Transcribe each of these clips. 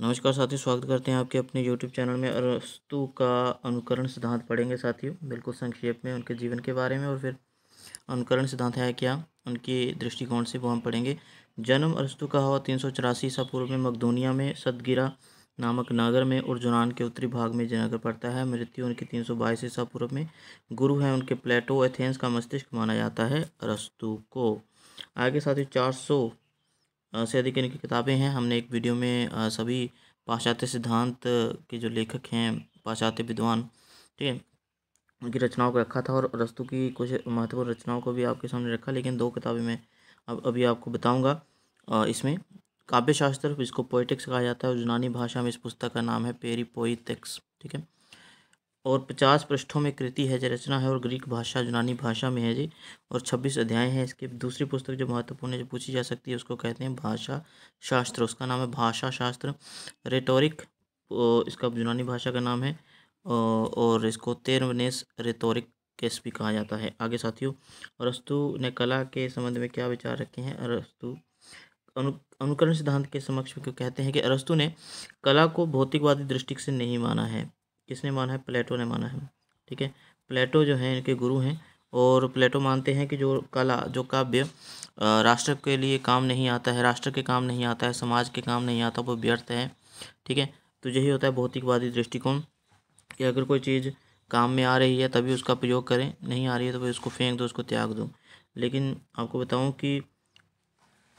नमस्कार साथियों स्वागत करते हैं आपके अपने यूट्यूब चैनल में अरस्तु का अनुकरण सिद्धांत पढ़ेंगे साथियों बिल्कुल संक्षेप में उनके जीवन के बारे में और फिर अनुकरण सिद्धांत है क्या उनके दृष्टिकोण से वो हम पढ़ेंगे जन्म अरस्तु का हुआ तीन सौ चौरासी ईसा पूर्व में मकदूनिया में सदगिरा नामक नागर में और जुनान के उत्तरी भाग में जयनगर पड़ता है मृत्यु उनकी तीन सौ बाईस ईसा पूर्व में गुरु हैं उनके प्लेटो एथेंस का मस्तिष्क माना जाता है अरस्तु को आगे साथियों चार सौ से अधिक इनकी किताबें हैं हमने एक वीडियो में सभी पाश्चात्य सिद्धांत के जो लेखक हैं पाश्चात्य विद्वान ठीक है उनकी रचनाओं को रखा था और रस्तु की कुछ महत्वपूर्ण रचनाओं को भी आपके सामने रखा लेकिन दो किताबें मैं अब अभी आपको बताऊंगा इसमें काव्य शास्त्र जिसको पोइटिक्स कहा जाता है और यूनानी भाषा में इस पुस्तक का नाम है पेरी पोइटिक्स ठीक है और पचास पृष्ठों में कृति है जो रचना है और ग्रीक भाषा यूनानी भाषा में है जी और छब्बीस अध्याय हैं इसके दूसरी पुस्तक जो महत्वपूर्ण है जो पूछी जा सकती है उसको कहते हैं भाषा शास्त्र उसका नाम है भाषा शास्त्र रेटोरिक इसका यूनानी भाषा का नाम है और इसको तेरवनेस रेटोरिक केस भी कहा जाता है आगे साथियों अरस्तु ने कला के संबंध में क्या विचार रखे हैं अरस्तु अनु अनुकरण सिद्धांत के समक्ष कहते हैं कि अरस्तु ने कला को भौतिकवादी दृष्टि से नहीं माना है किसने माना है प्लेटो ने माना है ठीक है प्लेटो जो हैं इनके गुरु हैं और प्लेटो मानते हैं कि जो कला जो काव्य राष्ट्र के लिए काम नहीं आता है राष्ट्र के काम नहीं आता है समाज के काम नहीं आता वो व्यर्थ है ठीक है तो यही होता है भौतिकवादी दृष्टिकोण कि अगर कोई चीज़ काम में आ रही है तभी उसका प्रयोग करें नहीं आ रही है तो उसको फेंक दो उसको त्याग दो लेकिन आपको बताऊँ कि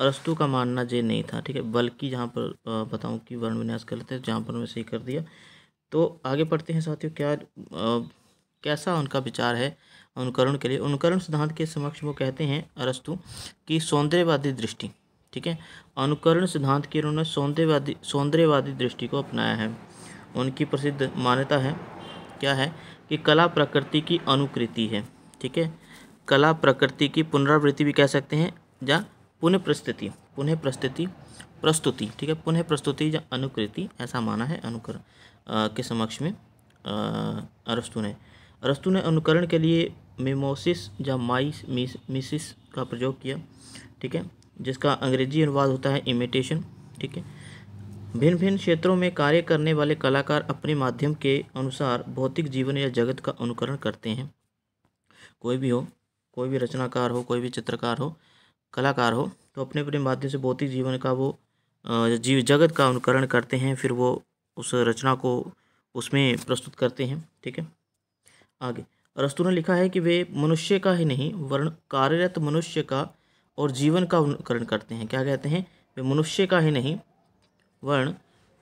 अरस्तु का मानना ये नहीं था ठीक है बल्कि जहाँ पर बताऊँ कि वर्ण विन्यास करते हैं जहाँ पर मैं सही कर दिया तो आगे पढ़ते हैं साथियों क्या आ, कैसा उनका विचार है अनुकरण के लिए अनुकरण सिद्धांत के समक्ष वो कहते हैं अरस्तु कि सौंदर्यवादी दृष्टि ठीक है अनुकरण सिद्धांत की उन्होंने सौंदर्यवादी सौंदर्यवादी दृष्टि को अपनाया है उनकी प्रसिद्ध मान्यता है क्या है कि कला प्रकृति की अनुकृति है ठीक है कला प्रकृति की पुनरावृत्ति भी कह सकते हैं या पुनः प्रस्तुति पुनः प्रस्तुति प्रस्तुति ठीक है पुनः प्रस्तुति या अनुकृति ऐसा माना है अनुकरण के समक्ष में अरस्तु ने अरस्तु ने अनुकरण के लिए मेमोसिस या माइस मिसिस का प्रयोग किया ठीक है जिसका अंग्रेजी अनुवाद होता है इमिटेशन ठीक है भिन्न भिन्न क्षेत्रों में कार्य करने वाले कलाकार अपने माध्यम के अनुसार भौतिक जीवन या जगत का अनुकरण करते हैं कोई भी हो कोई भी रचनाकार हो कोई भी चित्रकार हो कलाकार हो तो अपने अपने माध्यम से भौतिक जीवन का वो जीव जगत का अनुकरण करते हैं फिर वो उस रचना को उसमें प्रस्तुत करते हैं ठीक है आगे अरस्तु ने लिखा है कि वे मनुष्य का ही नहीं वर्ण कार्यरत मनुष्य का और जीवन का अनुकरण करते हैं क्या कहते हैं वे मनुष्य का ही नहीं वर्ण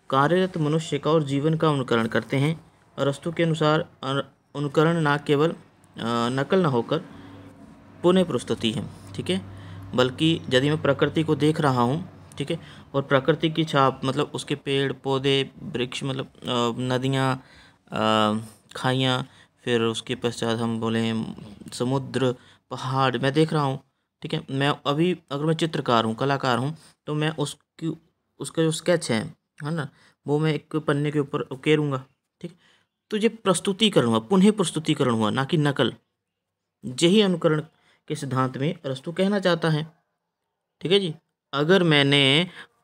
कार्यरत मनुष्य का और जीवन का अनुकरण करते हैं अरस्तु के अनुसार अनुकरण ना केवल नकल न होकर पुनः प्रस्तुति है ठीक है बल्कि यदि मैं प्रकृति को देख रहा हूँ ठीक है और प्रकृति की छाप मतलब उसके पेड़ पौधे वृक्ष मतलब नदियाँ खाइयाँ फिर उसके पश्चात हम बोले समुद्र पहाड़ मैं देख रहा हूँ ठीक है मैं अभी अगर मैं चित्रकार हूँ कलाकार हूँ तो मैं उसकी उसका जो स्केच है है ना वो मैं एक पन्ने के ऊपर उकेरूँगा ठीक तो ये प्रस्तुतिकरण हुआ पुनः प्रस्तुतिकरण हुआ ना कि नकल यही अनुकरण के सिद्धांत में अरस्तु कहना चाहता है ठीक है जी अगर मैंने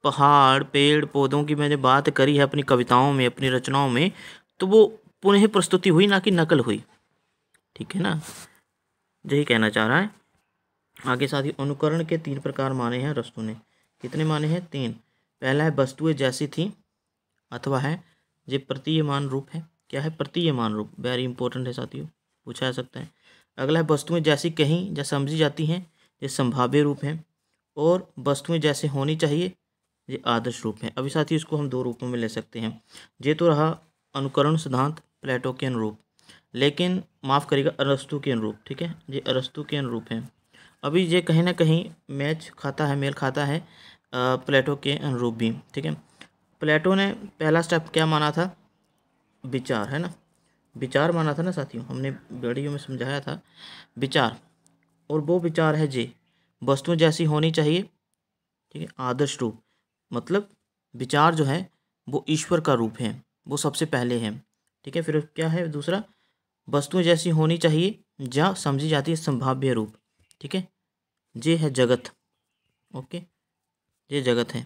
पहाड़ पेड़ पौधों की मैंने बात करी है अपनी कविताओं में अपनी रचनाओं में तो वो पुनः प्रस्तुति हुई ना कि नकल हुई ठीक है ना यही कहना चाह रहा है आगे साथ ही अनुकरण के तीन प्रकार माने हैं रस्तु ने कितने माने हैं तीन पहला है वस्तुएं जैसी थी अथवा है ये प्रतीयमान रूप है क्या है प्रतीयमान रूप वेरी इंपॉर्टेंट है साथियों पूछा जा सकता है अगला है वस्तुएं जैसी कहीं या समझी जाती हैं ये संभाव्य रूप हैं और वस्तुएं जैसे होनी चाहिए ये आदर्श रूप है अभी साथ ही इसको हम दो रूपों में ले सकते हैं ये तो रहा अनुकरण सिद्धांत प्लेटो के अनुरूप लेकिन माफ़ करिएगा अरस्तु के अनुरूप ठीक है ये अरस्तु के अनुरूप हैं अभी ये कहीं ना कहीं मैच खाता है मेल खाता है प्लेटो के अनुरूप भी ठीक है प्लेटो ने पहला स्टेप क्या माना था विचार है ना विचार माना था ना साथियों हमने वीडियो में समझाया था विचार और वो विचार है जे वस्तुएं जैसी होनी चाहिए ठीक है आदर्श रूप मतलब विचार जो है वो ईश्वर का रूप है वो सबसे पहले है ठीक है फिर क्या है दूसरा वस्तुएं जैसी होनी चाहिए जहाँ समझी जाती है संभाव्य रूप ठीक है ये है जगत ओके ये जगत है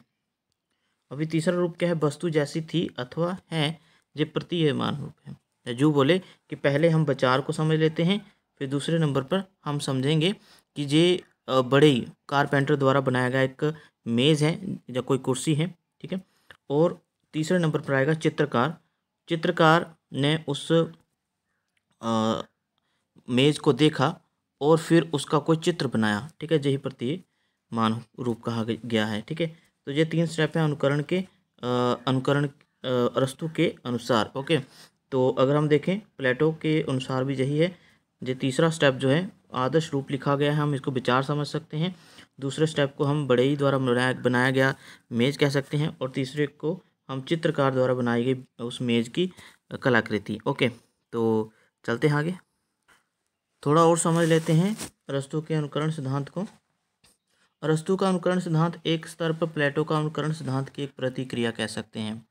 अभी तीसरा रूप क्या है वस्तु जैसी थी अथवा है ये प्रतीयमान रूप है जो बोले कि पहले हम विचार को समझ लेते हैं फिर दूसरे नंबर पर हम समझेंगे कि ये बड़े कारपेंटर द्वारा बनाया गया एक मेज़ है या कोई कुर्सी है ठीक है और तीसरे नंबर पर आएगा चित्रकार चित्रकार ने उस मेज़ को देखा और फिर उसका कोई चित्र बनाया ठीक है यही प्रति मान रूप कहा गया है ठीक है तो ये तीन स्टेप हैं अनुकरण के अनुकरण अरस्तु के अनुसार ओके तो अगर हम देखें प्लेटो के अनुसार भी यही है जो तीसरा स्टेप जो है आदर्श रूप लिखा गया है हम इसको विचार समझ सकते हैं दूसरे स्टेप को हम बड़े ही द्वारा बनाया बनाया गया मेज कह सकते हैं और तीसरे को हम चित्रकार द्वारा बनाई गई उस मेज की कलाकृति ओके तो चलते हैं आगे थोड़ा और समझ लेते हैं अरस्तु के अनुकरण सिद्धांत को अरस्तु का अनुकरण सिद्धांत एक स्तर पर प्लेटो का अनुकरण सिद्धांत की एक प्रतिक्रिया कह सकते हैं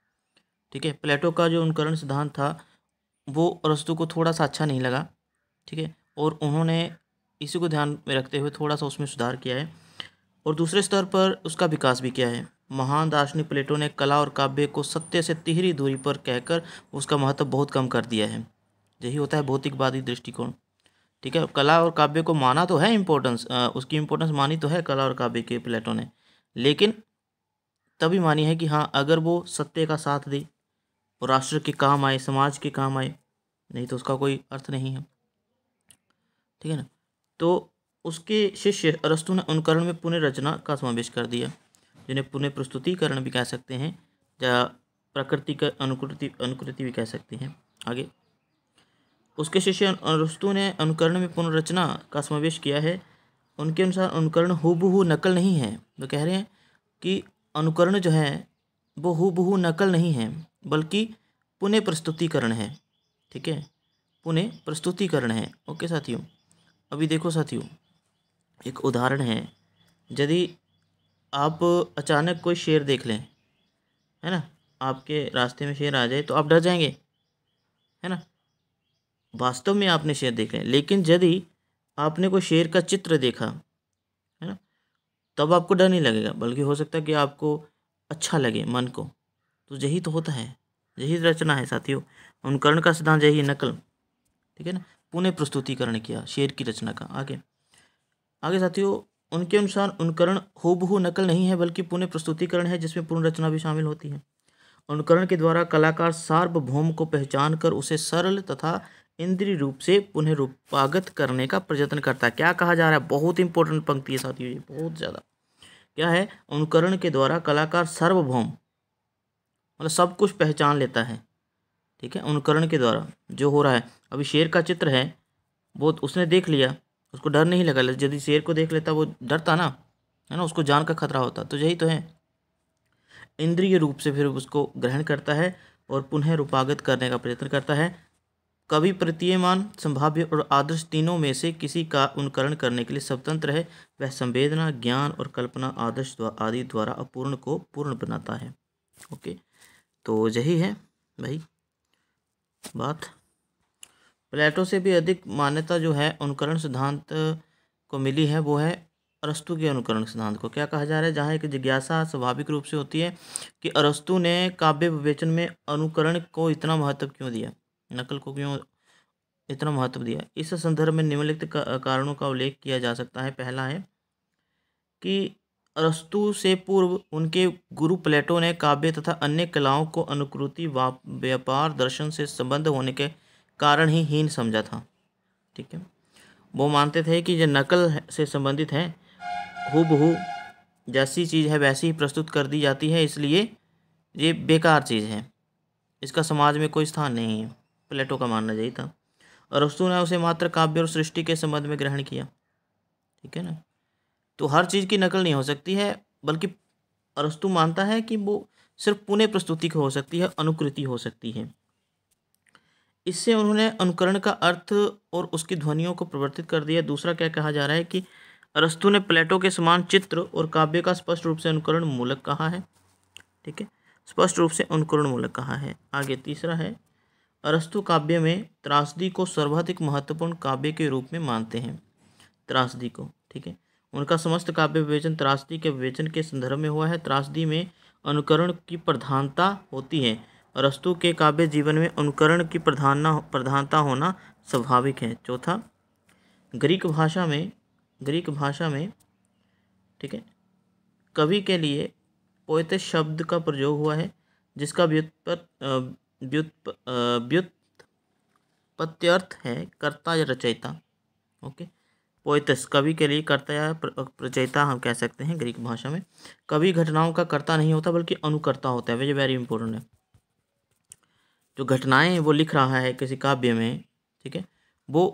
ठीक है प्लेटो का जो अनुकरण सिद्धांत था वो अरस्तु को थोड़ा सा अच्छा नहीं लगा ठीक है और उन्होंने इसी को ध्यान में रखते हुए थोड़ा सा उसमें सुधार किया है और दूसरे स्तर पर उसका विकास भी किया है महान दार्शनिक प्लेटो ने कला और काव्य को सत्य से तिहरी दूरी पर कहकर उसका महत्व बहुत कम कर दिया है यही होता है भौतिकवादी दृष्टिकोण ठीक है कला और काव्य को माना तो है इम्पोर्टेंस उसकी इम्पोर्टेंस मानी तो है कला और काव्य के प्लेटो ने लेकिन तभी मानी है कि हाँ अगर वो सत्य का साथ दे और राष्ट्र के काम आए समाज के काम आए नहीं तो उसका कोई अर्थ नहीं है ठीक है ना तो उसके शिष्य अरस्तु ने अनुकरण में पुनः रचना का समावेश कर दिया जिन्हें पुनः प्रस्तुतिकरण भी कह सकते हैं या प्रकृति का अनुकृति अनुकृति भी कह सकते हैं आगे उसके शिष्य अरस्तु ने अनुकरण में पुनर्रचना का समावेश किया है उनके अनुसार अनुकरण हूबहू नकल नहीं है वो कह रहे हैं कि अनुकरण जो है वो हूबहू नकल नहीं है बल्कि पुनः प्रस्तुतिकरण है ठीक है पुनः प्रस्तुतिकरण है ओके साथियों अभी देखो साथियों एक उदाहरण है यदि आप अचानक कोई शेर देख लें है ना आपके रास्ते में शेर आ जाए तो आप डर जाएंगे है ना वास्तव में आपने शेर देखा है लेकिन यदि आपने कोई शेर का चित्र देखा है ना तब आपको डर नहीं लगेगा बल्कि हो सकता है कि आपको अच्छा लगे मन को तो यही तो होता है यही रचना है साथियों अनुकरण का सिद्धांत यही नकल ठीक है ना पुनः प्रस्तुतिकरण किया शेर की रचना का आगे आगे साथियों उनके अनुसार उनकरण हूबहू नकल नहीं है बल्कि पुनः प्रस्तुतिकरण है जिसमें पूर्ण रचना भी शामिल होती है अनुकरण के द्वारा कलाकार सार्वभौम को पहचान कर उसे सरल तथा इंद्रिय रूप से पुनः रूपागत करने का प्रयत्न करता है क्या कहा जा रहा है बहुत इंपॉर्टेंट पंक्ति है साथियों ये बहुत ज़्यादा क्या है अनुकरण के द्वारा कलाकार सार्वभौम मतलब सब कुछ पहचान लेता है ठीक है अनुकरण के द्वारा जो हो रहा है अभी शेर का चित्र है वो तो उसने देख लिया उसको डर नहीं लगा यदि शेर को देख लेता वो डरता ना है ना उसको जान का खतरा होता तो यही तो है इंद्रिय रूप से फिर उसको ग्रहण करता है और पुनः रूपागत करने का प्रयत्न करता है कवि प्रतीयमान संभाव्य और आदर्श तीनों में से किसी का उनकरण करने के लिए स्वतंत्र है वह संवेदना ज्ञान और कल्पना आदर्श आदि द्वारा अपूर्ण को पूर्ण बनाता है ओके तो यही है भाई बात प्लेटो से भी अधिक मान्यता जो है अनुकरण सिद्धांत को मिली है वो है अरस्तु के अनुकरण सिद्धांत को क्या कहा जा रहा है जहाँ एक जिज्ञासा स्वाभाविक रूप से होती है कि अरस्तु ने काव्य विवेचन में अनुकरण को इतना महत्व क्यों दिया नकल को क्यों इतना महत्व दिया इस संदर्भ में निम्नलिखित कारणों का उल्लेख किया जा सकता है पहला है कि अरस्तु से पूर्व उनके गुरु प्लेटो ने काव्य तथा अन्य कलाओं को अनुकृति व्यापार दर्शन से संबंध होने के कारण ही हीन समझा था ठीक है वो मानते थे कि जो नकल से संबंधित है हु जैसी चीज़ है वैसी ही प्रस्तुत कर दी जाती है इसलिए ये बेकार चीज़ है इसका समाज में कोई स्थान नहीं है प्लेटो का मानना चाहिए था अरस्तु ने उसे मात्र काव्य और सृष्टि के संबंध में ग्रहण किया ठीक है ना तो हर चीज़ की नकल नहीं हो सकती है बल्कि अरस्तु मानता है कि वो सिर्फ पुनः प्रस्तुति को हो सकती है अनुकृति हो सकती है इससे उन्होंने अनुकरण का अर्थ और उसकी ध्वनियों को प्रवर्तित कर दिया दूसरा क्या कहा जा रहा है कि अरस्तु ने प्लेटो के समान चित्र और काव्य का स्पष्ट रूप से अनुकरण मूलक कहा है ठीक है स्पष्ट रूप से अनुकरण मूलक कहा है आगे तीसरा है अरस्तु काव्य में त्रासदी को सर्वाधिक महत्वपूर्ण काव्य के रूप में मानते हैं त्रासदी को ठीक है उनका समस्त काव्य विवेचन त्रासदी के विवेचन के संदर्भ में हुआ है त्रासदी में अनुकरण की प्रधानता होती है अरस्तु के काव्य जीवन में अनुकरण की प्रधाना प्रधानता होना स्वाभाविक है चौथा ग्रीक भाषा में ग्रीक भाषा में ठीक है कवि के लिए पोत शब्द का प्रयोग हुआ है जिसका व्युत्पत्त व्युत् व्युत्पत्त्यर्थ है कर्ता या रचयिता ओके पोतस कवि के लिए कर्ता या रचयिता हम कह सकते हैं ग्रीक भाषा में कवि घटनाओं का कर्ता नहीं होता बल्कि अनुकर्ता होता है वेरी वेरी इंपॉर्टेंट है जो घटनाएं वो लिख रहा है किसी काव्य में ठीक है वो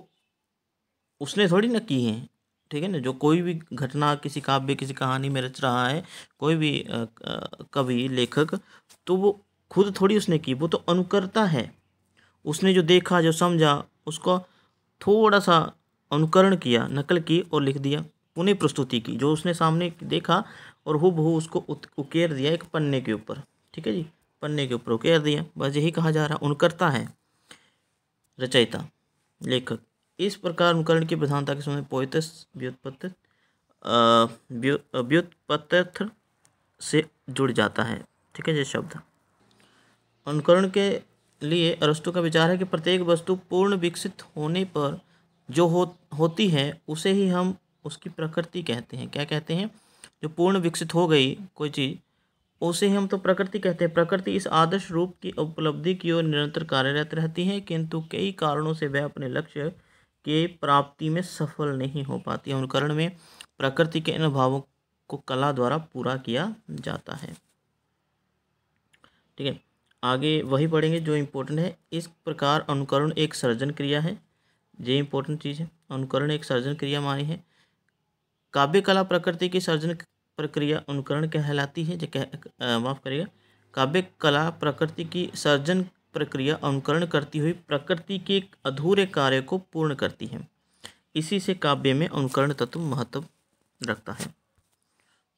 उसने थोड़ी ना की हैं ठीक है ना जो कोई भी घटना किसी काव्य किसी कहानी में रच रहा है कोई भी कवि लेखक तो वो खुद थोड़ी उसने की वो तो अनुकरता है उसने जो देखा जो समझा उसका थोड़ा सा अनुकरण किया नकल की और लिख दिया पुनः प्रस्तुति की जो उसने सामने देखा और हु उसको उकेर दिया एक पन्ने के ऊपर ठीक है जी पन्ने के ऊपर घेर दिया बस यही कहा जा रहा है उनकर्ता है रचयिता लेखक इस प्रकार उनकरण की प्रधानता के समय पोत व्युत्पत्त व्युत्पत्थ से जुड़ जाता है ठीक है ये शब्द अनुकरण के लिए अरस्तु का विचार है कि प्रत्येक वस्तु पूर्ण विकसित होने पर जो हो होती है उसे ही हम उसकी प्रकृति कहते हैं क्या कहते हैं जो पूर्ण विकसित हो गई कोई चीज़ उसे हम तो प्रकृति कहते हैं प्रकृति इस आदर्श रूप की उपलब्धि की ओर निरंतर कार्यरत रहती है किंतु कई कारणों से वह अपने लक्ष्य के प्राप्ति में सफल नहीं हो पाती है अनुकरण में प्रकृति के इन भावों को कला द्वारा पूरा किया जाता है ठीक है आगे वही पढ़ेंगे जो इम्पोर्टेंट है इस प्रकार अनुकरण एक सर्जन क्रिया है ये इम्पोर्टेंट चीज़ है अनुकरण एक सर्जन क्रिया मानी है काव्य कला प्रकृति की सर्जन प्रक्रिया अनुकरण कहलाती है जो माफ़ करिएगा काव्य कला प्रकृति की सर्जन प्रक्रिया अनुकरण करती हुई प्रकृति के अधूरे कार्य को पूर्ण करती है इसी से काव्य में अनुकरण तत्व महत्व रखता है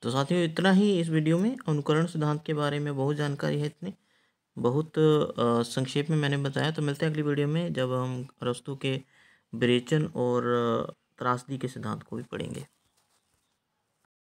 तो साथियों इतना ही इस वीडियो में अनुकरण सिद्धांत के बारे में बहुत जानकारी है इतनी बहुत संक्षेप में मैंने बताया तो मिलते हैं अगली वीडियो में जब हम रस्तों के विरेचन और त्रासदी के सिद्धांत को भी पढ़ेंगे